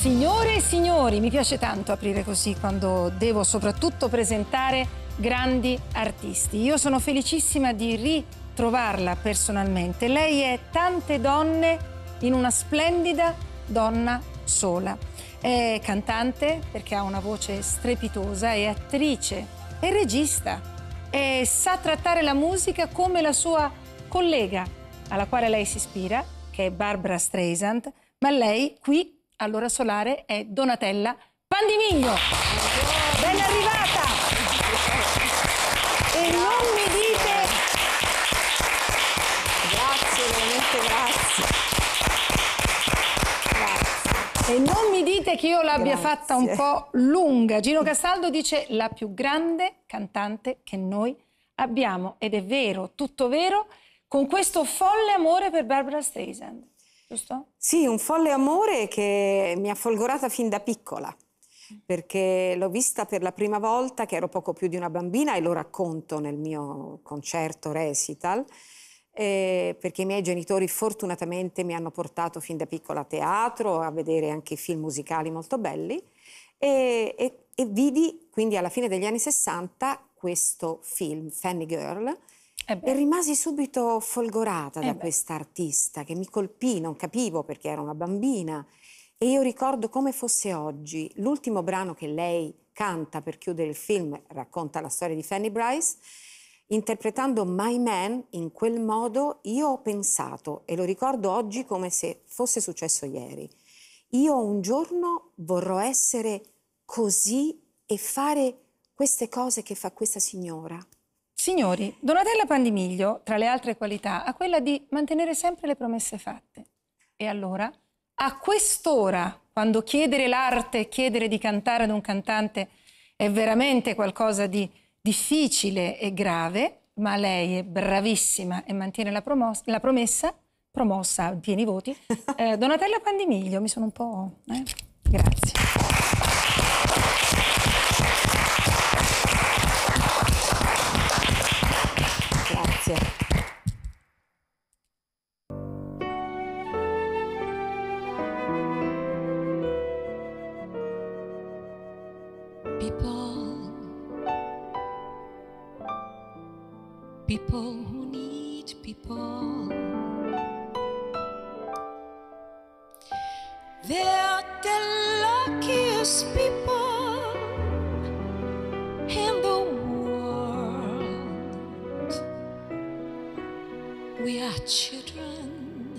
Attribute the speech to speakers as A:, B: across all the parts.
A: Signore e signori, mi piace tanto aprire così quando devo soprattutto presentare grandi artisti. Io sono felicissima di ritrovarla personalmente. Lei è tante donne in una splendida donna sola. È cantante perché ha una voce strepitosa, è attrice, è regista e sa trattare la musica come la sua collega alla quale lei si ispira, che è Barbara Streisand, ma lei qui all'ora solare è Donatella Pandimiglio. Ben arrivata!
B: E non mi dite...
C: Grazie, veramente grazie. grazie. E non
A: mi dite che io l'abbia fatta un po' lunga. Gino Castaldo dice la più grande cantante che noi abbiamo. Ed è vero, tutto vero, con questo folle amore per Barbara Streisand giusto?
C: Sì, un folle amore che mi ha folgorata fin da piccola perché l'ho vista per la prima volta che ero poco più di una bambina e lo racconto nel mio concerto recital, eh, perché i miei genitori fortunatamente mi hanno portato fin da piccola a teatro, a vedere anche film musicali molto belli e, e, e vidi quindi alla fine degli anni 60 questo film, Fanny Girl, eh e rimasi subito folgorata eh da questa artista che mi colpì, non capivo perché era una bambina. E io ricordo come fosse oggi l'ultimo brano che lei canta per chiudere il film, racconta la storia di Fanny Bryce. Interpretando My Man in quel modo, io ho pensato, e lo ricordo oggi come se fosse successo ieri, io un giorno vorrò essere così e fare queste cose che fa questa signora. Signori,
A: Donatella Pandimiglio, tra le altre qualità, ha quella di mantenere sempre le promesse fatte. E allora, a quest'ora, quando chiedere l'arte, chiedere di cantare ad un cantante è veramente qualcosa di difficile e grave, ma lei è bravissima e mantiene la, la promessa, promossa a pieni voti. Eh, Donatella Pandimiglio, mi sono un po'... Eh? Grazie.
B: We are children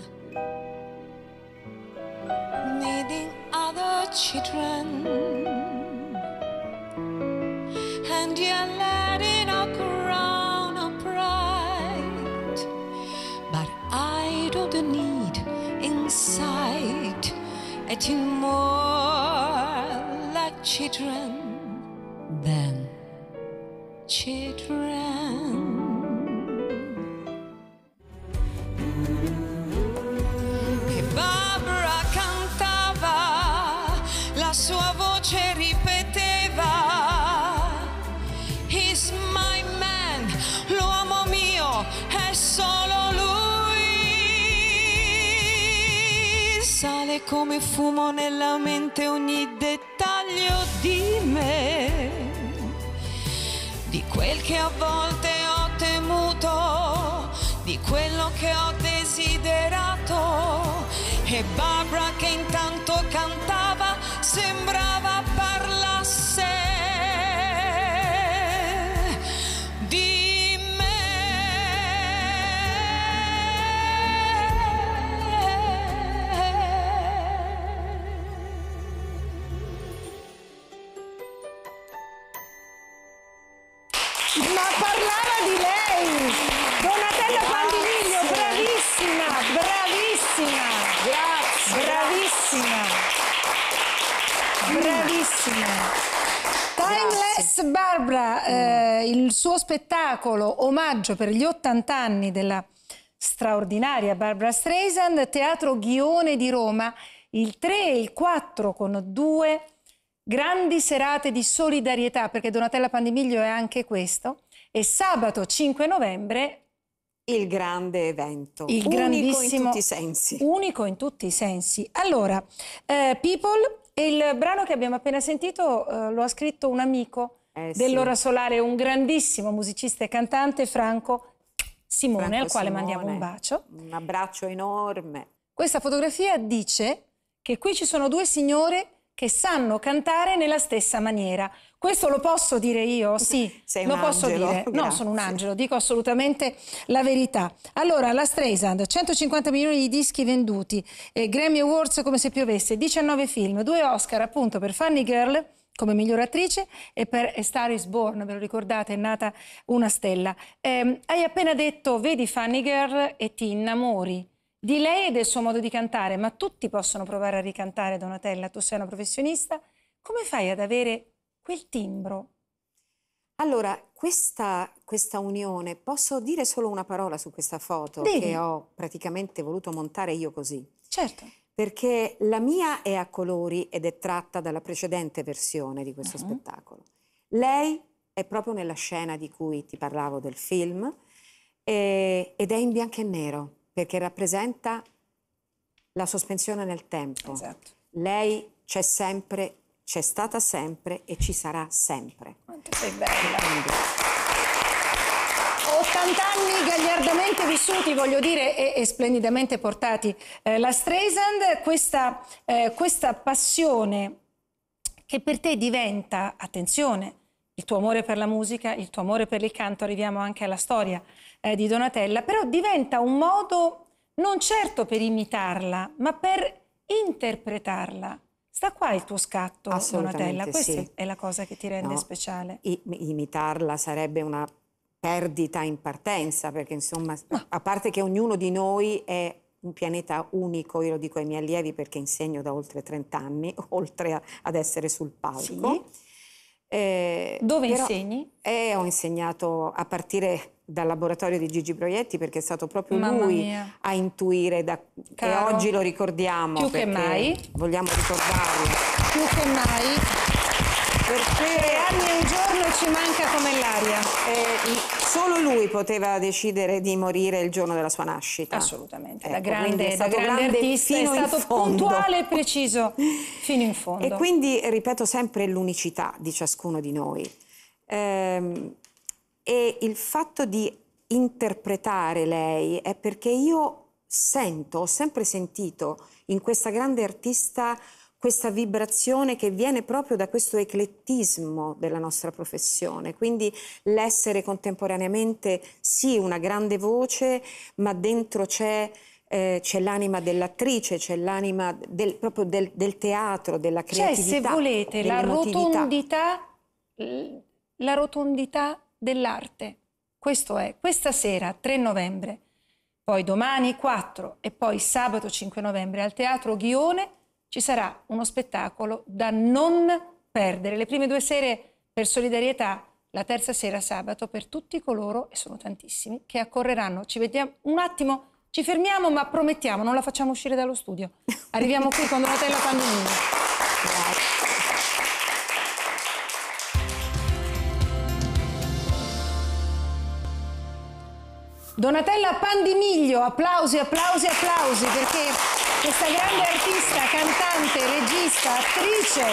B: needing other children, and you're letting a crown of pride. But I don't need inside any more like children. come fumo nella mente ogni dettaglio di me, di quel che a volte ho temuto, di quello che ho desiderato. E Barbara che intanto cantava sembrava...
A: il suo spettacolo omaggio per gli 80 anni della straordinaria Barbara Streisand, Teatro Ghione di Roma, il 3 e il 4 con due grandi serate di solidarietà, perché Donatella Pandimiglio è anche questo, e sabato 5 novembre
C: il grande evento, il unico
A: in tutti i sensi. Unico in tutti i sensi. Allora, eh, People, il brano che abbiamo appena sentito eh, lo ha scritto un amico, eh, dell'ora sì. solare, un grandissimo musicista e cantante, Franco Simone, Franco al quale Simone. mandiamo un bacio.
C: Un abbraccio enorme.
A: Questa fotografia dice che qui ci sono due signore che sanno cantare nella stessa maniera. Questo lo posso dire io, sì, Sei lo posso angelo. dire. Grazie. No, sono un angelo, dico assolutamente la verità. Allora, la Streisand, 150 milioni di dischi venduti, eh, Grammy Awards come se piovesse, 19 film, due Oscar appunto per Funny Girl come miglior attrice e per A Star is Born, ve lo ricordate, è nata una stella. Eh, hai appena detto, vedi Fanny Girl e ti innamori di lei e del suo modo di cantare, ma tutti possono provare a ricantare Donatella, tu sei una professionista,
C: come fai ad avere quel timbro? Allora, questa, questa unione, posso dire solo una parola su questa foto Devi. che ho praticamente voluto montare io così. Certo perché la mia è a colori ed è tratta dalla precedente versione di questo uh ah. -huh. spettacolo. Lei è proprio nella scena di cui ti parlavo del film e, ed è in bianco e nero perché rappresenta la sospensione nel tempo. Esatto. Lei c'è sempre, c'è stata sempre e ci sarà sempre. Quanto sei bella! Quindi,
A: anni gagliardamente vissuti, voglio dire, e, e splendidamente portati. Eh, la Streisand, questa, eh, questa passione che per te diventa, attenzione, il tuo amore per la musica, il tuo amore per il canto, arriviamo anche alla storia eh, di Donatella, però diventa un modo non certo per imitarla, ma per interpretarla. Sta qua il tuo
C: scatto, Donatella, questa sì.
A: è la cosa che ti rende no, speciale.
C: I imitarla sarebbe una perdita in partenza, perché insomma, a parte che ognuno di noi è un pianeta unico, io lo dico ai miei allievi perché insegno da oltre 30 anni, oltre a, ad essere sul palco. Sì. Eh, Dove però, insegni? Eh, ho insegnato a partire dal laboratorio di Gigi Proietti perché è stato proprio Mamma lui mia. a intuire da, Caro, e oggi lo ricordiamo più che mai vogliamo ricordarlo più che mai perché anni e un giorno ci manca come l'aria. Eh, solo lui poteva decidere di morire il giorno della sua nascita. Assolutamente, ecco, da grande, è stato grande, grande artista, fino è stato puntuale
A: e preciso fino in fondo. E quindi,
C: ripeto sempre, l'unicità di ciascuno di noi. Ehm, e il fatto di interpretare lei è perché io sento, ho sempre sentito in questa grande artista questa vibrazione che viene proprio da questo eclettismo della nostra professione, quindi l'essere contemporaneamente sì una grande voce, ma dentro c'è, eh, c'è l'anima dell'attrice, c'è l'anima del, proprio del, del, teatro, della creatività. Cioè, se volete, la rotondità,
A: la rotondità dell'arte. Questo è, questa sera, 3 novembre, poi domani 4 e poi sabato 5 novembre al Teatro Ghione ci sarà uno spettacolo da non perdere. Le prime due sere per solidarietà, la terza sera sabato per tutti coloro, e sono tantissimi, che accorreranno. Ci vediamo un attimo, ci fermiamo, ma promettiamo, non la facciamo uscire dallo studio. Arriviamo qui con Donatella Pandolini. Donatella Pandimiglio, applausi, applausi, applausi, perché questa grande artista, cantante, regista, attrice.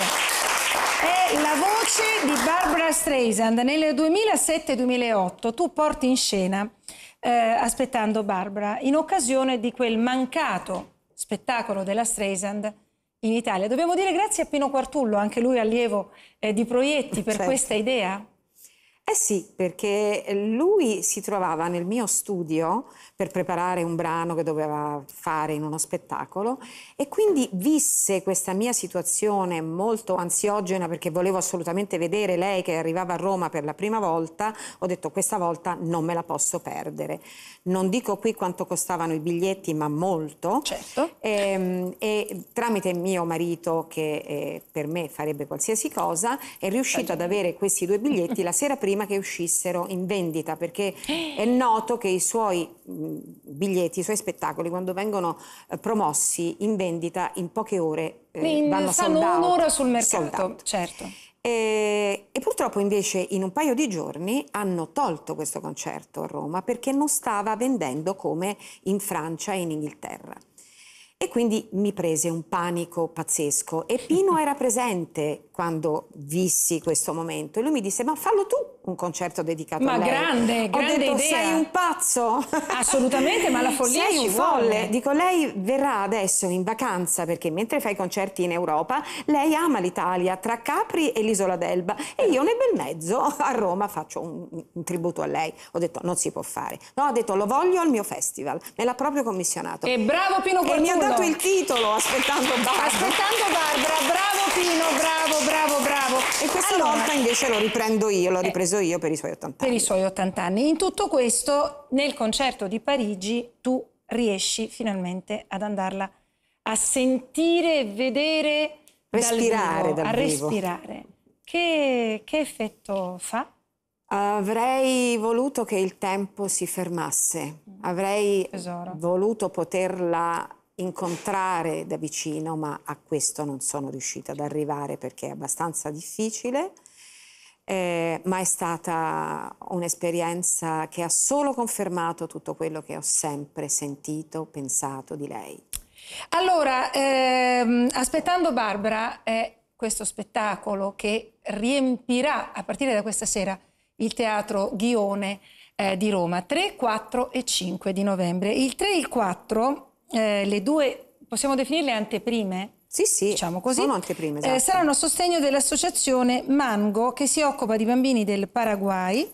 A: È la voce di Barbara Streisand. Nel 2007-2008 tu porti in scena eh, Aspettando Barbara in occasione di quel mancato spettacolo della Streisand in Italia. Dobbiamo dire grazie a Pino Quartullo, anche lui allievo eh, di Proietti, per certo. questa idea.
C: Eh sì, perché lui si trovava nel mio studio per preparare un brano che doveva fare in uno spettacolo e quindi visse questa mia situazione molto ansiogena perché volevo assolutamente vedere lei che arrivava a Roma per la prima volta, ho detto questa volta non me la posso perdere. Non dico qui quanto costavano i biglietti ma molto certo. e, ehm, e tramite mio marito che eh, per me farebbe qualsiasi cosa è riuscito ad avere questi due biglietti la sera prima che uscissero in vendita perché è noto che i suoi biglietti, i suoi spettacoli, quando vengono eh, promossi in vendita in poche ore eh, vanno stanno un'ora sul mercato, certo. E, eh, e, purtroppo invece in un paio di giorni hanno tolto questo concerto a Roma perché non stava vendendo come in Francia e in Inghilterra. E quindi mi prese un panico pazzesco. E Pino era presente quando vissi questo momento e lui mi disse: Ma fallo tu un concerto dedicato ma a lei. Ma grande, grande detto, idea. sei un pazzo. Assolutamente, ma la follia sei un folle. Vuole. Dico, lei verrà adesso in vacanza perché mentre fa i concerti in Europa, lei ama l'Italia, tra Capri e l'isola d'Elba e io nel bel mezzo a Roma faccio un, un, tributo a lei. Ho detto non si può fare. No, ha detto lo voglio al mio festival. Me l'ha proprio commissionato. E bravo Pino Quartullo. E mi ha dato il titolo aspettando Barbara. Aspettando Barbara, bravo Pino, bravo bravo, bravo, bravo. E questa allora, volta invece lo riprendo io, l'ho eh. ripreso io per i suoi 80 anni. Per i suoi
A: 80 anni. In tutto questo, nel concerto di Parigi, tu riesci finalmente ad andarla a sentire, vedere, respirare dal vivo, dal a vivo. respirare.
C: Che, che effetto fa? Avrei voluto che il tempo si fermasse, mm. avrei Tesoro. voluto poterla incontrare da vicino, ma a questo non sono riuscita ad arrivare perché è abbastanza difficile. Eh, ma è stata un'esperienza che ha solo confermato tutto quello che ho sempre sentito, pensato di lei.
A: Allora, ehm, aspettando Barbara, è questo spettacolo che riempirà a partire da questa sera il teatro Ghione eh, di Roma, 3, 4 e 5 di novembre. Il 3 e il 4 eh, le due, possiamo definirle anteprime? Sì, sì, diciamo così. sono
C: anteprime. Eh, esatto. Eh,
A: saranno a sostegno dell'associazione Mango che si occupa di bambini del Paraguay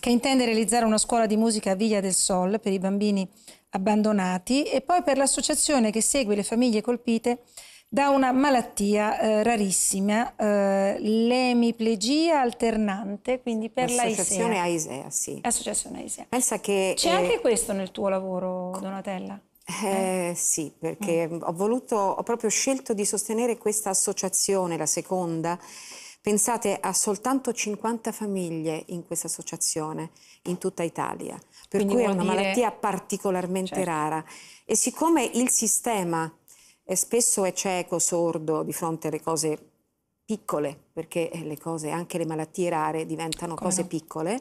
A: che intende realizzare una scuola di musica a Viglia del Sol per i bambini abbandonati e poi per l'associazione che segue le famiglie colpite da una malattia eh, rarissima, eh, l'emiplegia alternante, quindi per l'AISEA. Associazione AISEA, sì. Associazione AISEA.
C: Pensa che... C'è eh... anche
A: questo nel tuo lavoro, Donatella?
C: Eh? eh, sì, perché mm. ho voluto, ho proprio scelto di sostenere questa associazione, la seconda. Pensate a soltanto 50 famiglie in questa associazione in tutta Italia, per Quindi cui è una dire... malattia particolarmente certo. rara. E siccome il sistema è spesso è cieco, sordo di fronte alle cose piccole, perché le cose, anche le malattie rare diventano Come cose no? piccole,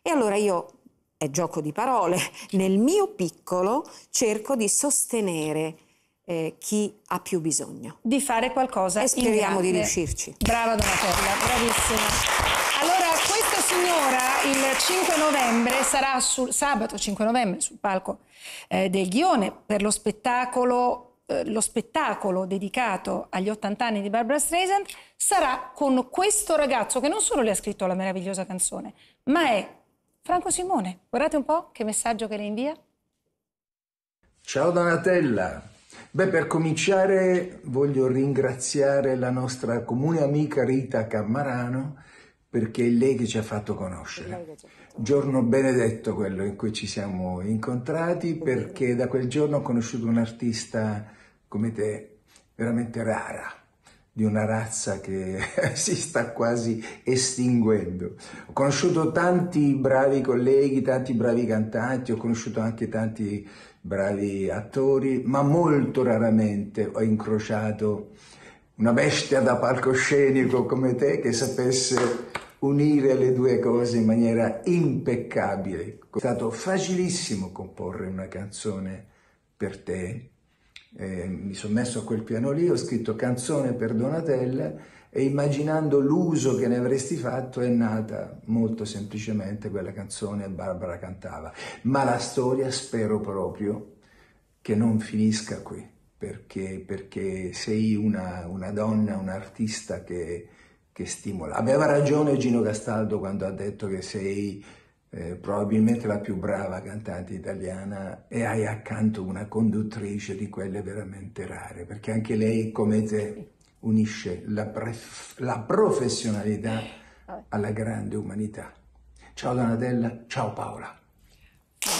C: e allora io è gioco di parole, nel mio piccolo cerco di sostenere eh, chi ha più bisogno.
A: Di fare qualcosa. E speriamo di riuscirci. Brava Donatella, bravissima. Allora, questa signora il 5 novembre sarà sul, sabato 5 novembre sul palco eh, del Ghione per lo spettacolo, eh, lo spettacolo dedicato agli 80 anni di Barbara Streisand sarà con questo ragazzo che non solo le ha scritto la meravigliosa canzone, ma è Franco Simone, guardate un po' che messaggio che le invia.
D: Ciao Donatella. Beh, per cominciare voglio ringraziare la nostra comune amica Rita Cammarano perché è lei che ci ha fatto conoscere. Giorno benedetto quello in cui ci siamo incontrati perché da quel giorno ho conosciuto un'artista come te veramente rara di una razza che si sta quasi estinguendo. Ho conosciuto tanti bravi colleghi, tanti bravi cantanti, ho conosciuto anche tanti bravi attori, ma molto raramente ho incrociato una bestia da palcoscenico come te che sapesse unire le due cose in maniera impeccabile. È stato facilissimo comporre una canzone per te, eh, mi sono messo a quel piano lì, ho scritto canzone per Donatella e immaginando l'uso che ne avresti fatto è nata molto semplicemente quella canzone Barbara cantava. Ma la storia spero proprio che non finisca qui, perché, perché sei una, una donna, un artista che, che stimola. Aveva ragione Gino Castaldo quando ha detto che sei eh, probabilmente la più brava cantante italiana e hai accanto una conduttrice di quelle veramente rare, perché anche lei come te unisce la, la professionalità alla grande umanità. Ciao Donatella, ciao Paola.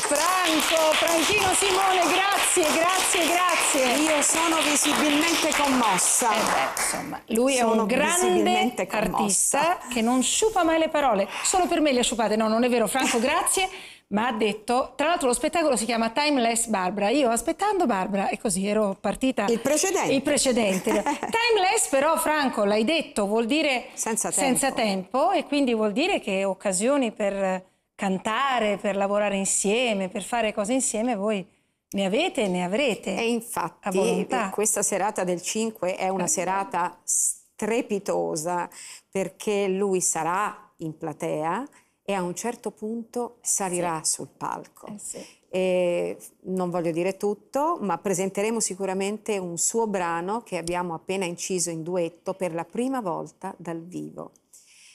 A: Bravo. Lorenzo, Franchino Simone, grazie, grazie, grazie. Io sono visibilmente commossa. Eh beh, insomma, lui sono è un grande artista che non sciupa mai le parole. Solo per me le ha sciupate, no, non è vero, Franco, grazie. ma ha detto, tra l'altro lo spettacolo si chiama Timeless Barbara, io aspettando Barbara e così ero partita. Il precedente. Il precedente. Timeless però Franco l'hai detto vuol dire senza tempo. senza tempo. e quindi vuol dire che occasioni per cantare, per lavorare insieme, per fare cose insieme, voi ne avete e ne avrete.
C: E infatti eh, questa serata del 5 è una certo. serata strepitosa perché lui sarà in platea e a un certo punto eh salirà sì. sul palco. Eh sì. E non voglio dire tutto, ma presenteremo sicuramente un suo brano che abbiamo appena inciso in duetto per la prima volta dal vivo.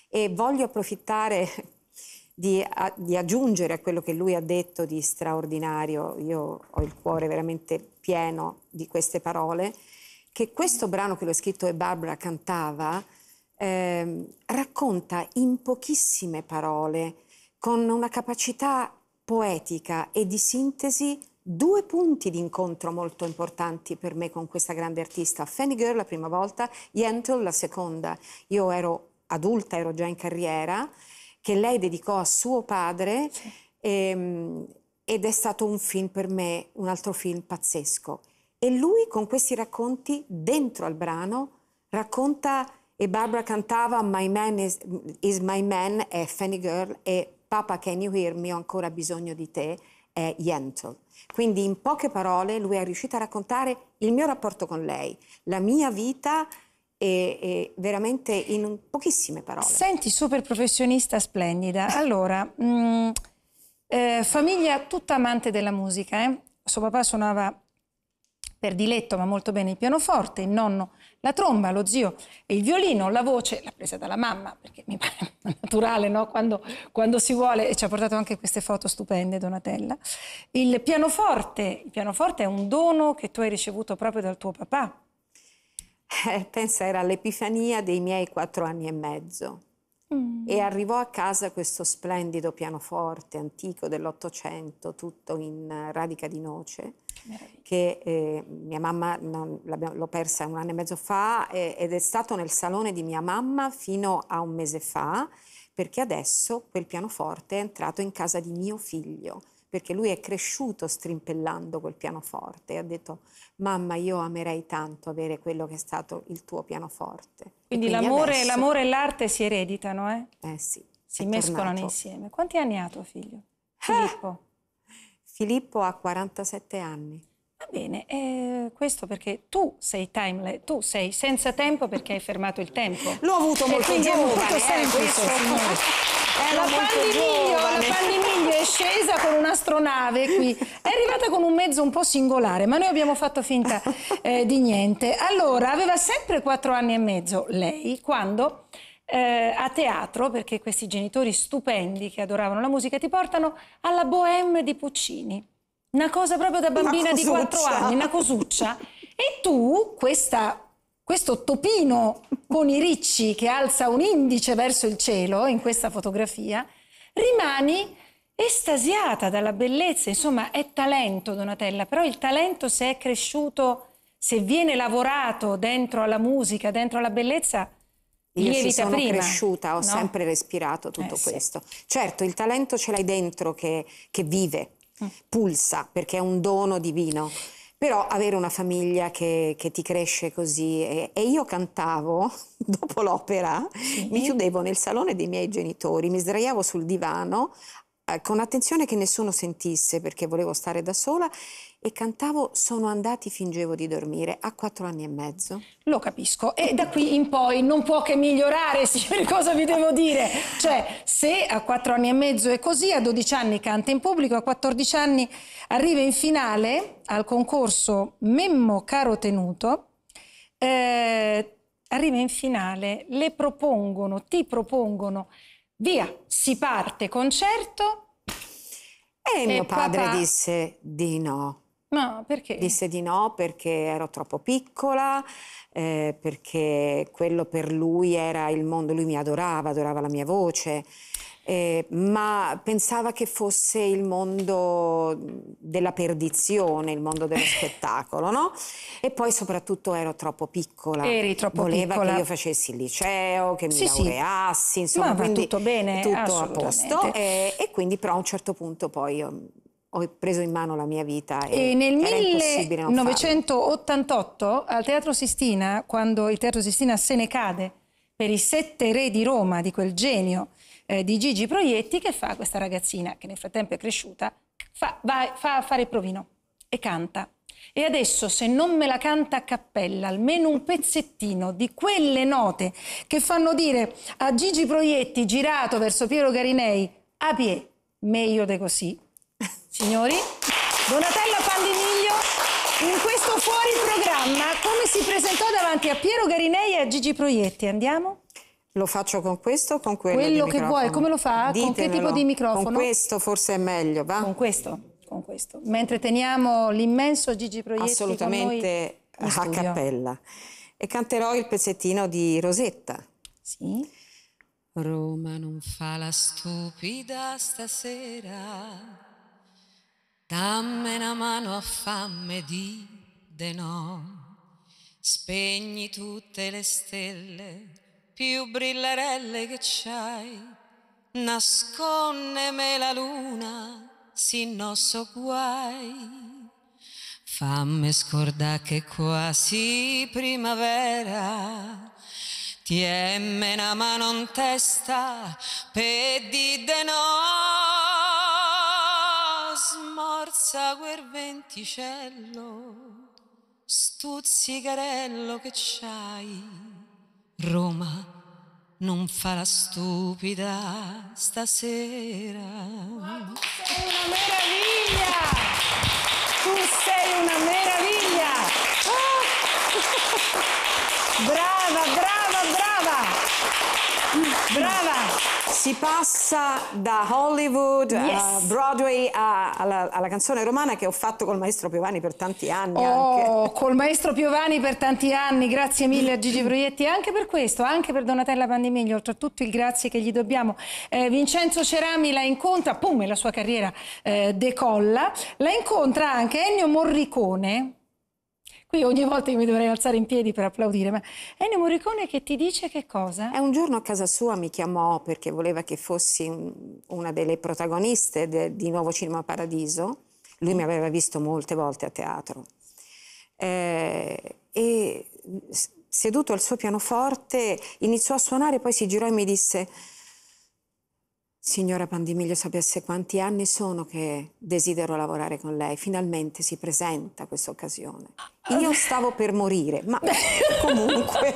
C: E voglio approfittare di, a, di, aggiungere a quello che lui ha detto di straordinario, io ho il cuore veramente pieno di queste parole, che questo brano che l'ho scritto e Barbara cantava eh, racconta in pochissime parole, con una capacità poetica e di sintesi, due punti di incontro molto importanti per me con questa grande artista. Fanny Girl la prima volta, Yentl la seconda. Io ero adulta, ero già in carriera che lei dedicò a suo padre sì. e, ehm, ed è stato un film per me, un altro film pazzesco. E lui con questi racconti dentro al brano racconta e Barbara cantava My Man is, is My Man è Fanny Girl e Papa Can You Hear Me ho ancora bisogno di te è Yentl. Quindi in poche parole lui è riuscito a raccontare il mio rapporto con lei, la mia vita e, e veramente in pochissime parole.
A: Senti, super professionista splendida. Allora, mh, mm, eh, famiglia tutta amante della musica, eh? Suo papà suonava per diletto ma molto bene il pianoforte, il nonno la tromba, lo zio il violino, la voce l'ha presa dalla mamma, perché mi pare naturale no? quando, quando, si vuole, e ci ha portato anche queste foto stupende Donatella. Il pianoforte, il pianoforte è un dono
C: che tu hai ricevuto proprio dal tuo papà, eh, pensa era l'epifania dei miei quattro anni e mezzo. Mm. E arrivò a casa questo splendido pianoforte antico dell'Ottocento, tutto in eh, radica di noce, che eh, mia mamma non, l'ho persa un anno e mezzo fa eh, ed è stato nel salone di mia mamma fino a un mese fa, perché adesso quel pianoforte è entrato in casa di mio figlio perché lui è cresciuto strimpellando quel pianoforte e ha detto mamma io amerei tanto avere quello che è stato il tuo pianoforte. Quindi, quindi l'amore, adesso... l'amore e l'arte
A: si ereditano, eh?
C: Eh sì. Si mescolano tornato. insieme.
A: Quanti anni ha tuo figlio? Eh! Filippo. Ah! Filippo ha 47 anni. Va bene, eh, questo perché tu sei timeless, tu sei senza tempo perché hai fermato il tempo. L'ho avuto molto giovane, è molto eh, semplice, eh, signore. È la Pallimiglio, la Pallimiglio è scesa con un'astronave qui, è arrivata con un mezzo un po' singolare, ma noi abbiamo fatto finta eh, di niente. Allora, aveva sempre quattro anni e mezzo lei quando... Eh, a teatro, perché questi genitori stupendi che adoravano la musica ti portano alla Bohème di Puccini. Una cosa proprio da bambina di quattro anni, una cosuccia. E tu, questa questo topino con i ricci che alza un indice verso il cielo in questa fotografia, rimani estasiata dalla bellezza. Insomma, è talento Donatella, però il talento se è cresciuto, se viene lavorato dentro alla musica, dentro alla bellezza, io ci sono prima. cresciuta, ho no? sempre
C: respirato tutto eh, questo. Sì. Certo, il talento ce l'hai dentro che, che vive, mm. pulsa, perché è un dono divino. Però avere una famiglia che, che ti cresce così e, e, io cantavo dopo l'opera, sì. mi chiudevo nel salone dei miei genitori, mi sdraiavo sul divano eh, con attenzione che nessuno sentisse perché volevo stare da sola e cantavo Sono andati, fingevo di dormire a quattro anni e mezzo. Lo capisco. E da qui in
A: poi non può che migliorare, signori, cosa vi devo dire? Cioè, se a quattro anni e mezzo è così, a 12 anni canta in pubblico, a 14 anni arriva in finale al concorso Memmo Caro Tenuto. Eh, arriva in finale, le propongono, ti propongono, via, si parte concerto.
C: E, e mio padre papà... disse di no. Ma perché? Disse di no perché ero troppo piccola, eh, perché quello per lui era il mondo, lui mi adorava, adorava la mia voce. Eh, ma pensava che fosse il mondo della perdizione, il mondo dello spettacolo, no? E poi soprattutto ero troppo piccola. Eri troppo Voleva piccola. che io facessi il liceo, che mi sì, laureassi, insomma, ma va tutto bene, tutto a posto. E, eh, e, quindi però a un certo punto poi io mm, ho preso in mano la mia vita e, e nel 1988
A: al Teatro Sistina, quando il Teatro Sistina se ne cade per i sette re di Roma, di quel genio eh, di Gigi Proietti, che fa questa ragazzina che nel frattempo è cresciuta, fa, va, fa fare il provino e canta. E adesso se non me la canta a cappella, almeno un pezzettino di quelle note che fanno dire a Gigi Proietti, girato verso Piero Garinei, a pie, meglio di così, Signori, Donatella Pandimiglio in questo fuori programma come si presentò davanti a Piero Garinei e a Gigi Proietti? Andiamo?
C: Lo faccio con questo o con quello? Quello che vuoi, come lo fa? Ditemelo. Con che tipo di microfono? Con questo forse è meglio, va? Con questo, con
A: questo. Mentre teniamo l'immenso Gigi Proietti
C: Assolutamente a cappella. E canterò il pezzettino di Rosetta.
B: Sì. Roma non fa la stupida stasera Dammi una mano a famme di de no, spegni tutte le stelle più brillarelle che c'hai, nascondeme la luna, si so guai. Fammi scordà che quasi primavera, tiemme una mano in testa per di de no forza quel venticello, stuzzicarello che c'hai. Roma non farà stupida stasera. Ma tu sei una
C: si passa da Hollywood yes. a Broadway a, alla, alla, canzone romana che ho fatto col maestro Piovani per tanti anni. Oh,
A: anche. col maestro Piovani per tanti anni, grazie mille a Gigi Proietti anche per questo, anche per Donatella Pandemiglio, oltretutto il grazie che gli dobbiamo. Eh, Vincenzo Cerami la incontra, pum, e la sua carriera eh, decolla. La incontra anche Ennio Morricone, Qui ogni volta io mi dovrei alzare in piedi per applaudire, ma Ennio Morricone che ti dice che cosa?
C: È un giorno a casa sua mi chiamò perché voleva che fossi una delle protagoniste de, di Nuovo Cinema Paradiso. Lui mi aveva visto molte volte a teatro. Eh, e seduto al suo pianoforte iniziò a suonare, poi si girò e mi disse Signora Pandimiglio sapesse quanti anni sono che desidero lavorare con lei. Finalmente si presenta questa occasione. Io stavo per morire, ma comunque...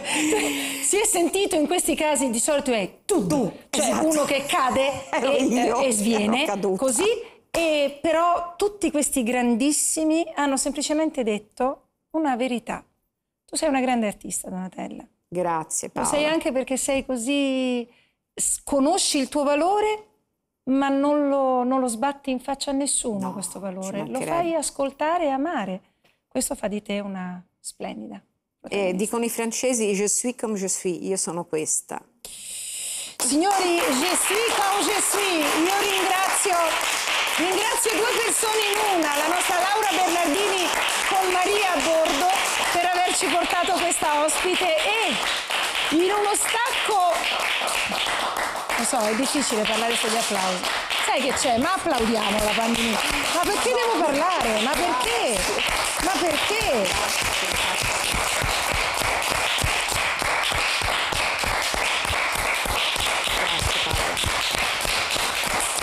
C: si è sentito in questi casi di solito è tu, tu cioè esatto. uno che cade
B: e, io, e sviene,
A: così. E però tutti questi grandissimi hanno semplicemente detto una verità. Tu sei una grande artista, Donatella.
C: Grazie Paola. Lo sei
A: anche perché sei così conosci il tuo valore ma non lo, non lo sbatti in faccia a nessuno no, questo valore, lo fai ascoltare e amare. Questo fa di
C: te una splendida. Eh, dicono i francesi, je suis comme je suis, io sono questa.
A: Signori, je suis comme je suis, io ringrazio, ringrazio due persone in una, la nostra Laura Bernardini con Maria a bordo per averci portato questa ospite e in uno stacco lo so è difficile parlare sugli applausi sai che c'è ma applaudiamo la pandemia ma perché devo parlare ma perché ma perché